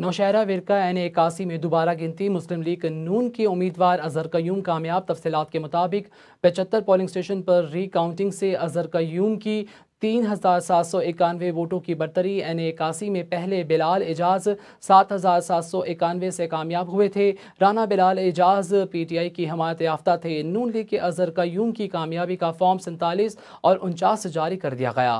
Nowshera विरका N इक्यासी में दोबारा गिनती मुस्लिम लीग नून के उम्मीदवार अजहर क्यूम कामयाब तफसलत के मुताबिक पचहत्तर पोलिंग स्टेशन पर काउंटिंग से अजहर क्यूम की तीन हज़ार सात सौ इक्यानवे वोटों की बरतरी एन एक्सी में पहले बिलाल एजाज सात हज़ार सात सौ इक्यानवे से कामयाब हुए थे Rana Bilal Ejaz P T I की हमायत याफ्ता थे नून लीग के अजहर क्यूम की कामयाबी का फॉर्म सैंतालीस और उनचास जारी कर दिया गया